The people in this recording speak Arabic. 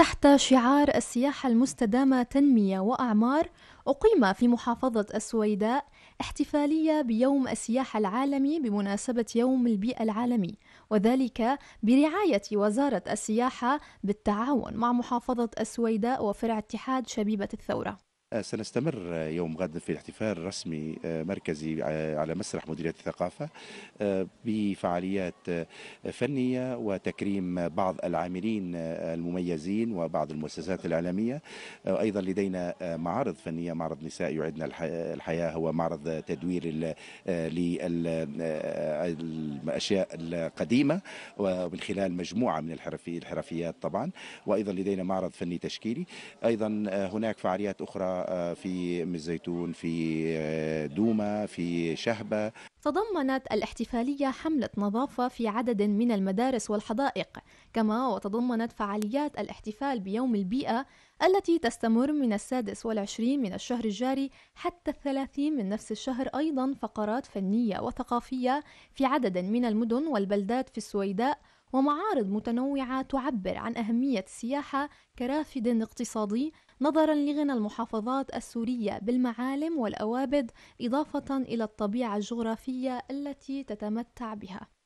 تحت شعار السياحة المستدامة تنمية وأعمار أقيم في محافظة السويداء احتفالية بيوم السياحة العالمي بمناسبة يوم البيئة العالمي وذلك برعاية وزارة السياحة بالتعاون مع محافظة السويداء وفرع اتحاد شبيبة الثورة آه، سنستمر يوم غد في الاحتفال الرسمي آه، مركزي آه، على مسرح مديرية الثقافة بفعاليات فنية وتكريم بعض العاملين المميزين وبعض المؤسسات الإعلامية أيضا لدينا معارض فنية معرض نساء يعدنا الحياة هو معرض تدوير للأشياء القديمة ومن خلال مجموعة من الحرفيات طبعا وأيضا لدينا معرض فني تشكيلي أيضا هناك فعاليات أخرى في ام الزيتون في آه، دوما في شهبه تضمنت الاحتفاليه حمله نظافه في عدد من المدارس والحدائق كما وتضمنت فعاليات الاحتفال بيوم البيئه التي تستمر من السادس والعشرين من الشهر الجاري حتى الثلاثين من نفس الشهر ايضا فقرات فنيه وثقافيه في عدد من المدن والبلدات في السويداء ومعارض متنوعة تعبر عن أهمية السياحة كرافد اقتصادي نظرا لغنى المحافظات السورية بالمعالم والأوابد إضافة إلى الطبيعة الجغرافية التي تتمتع بها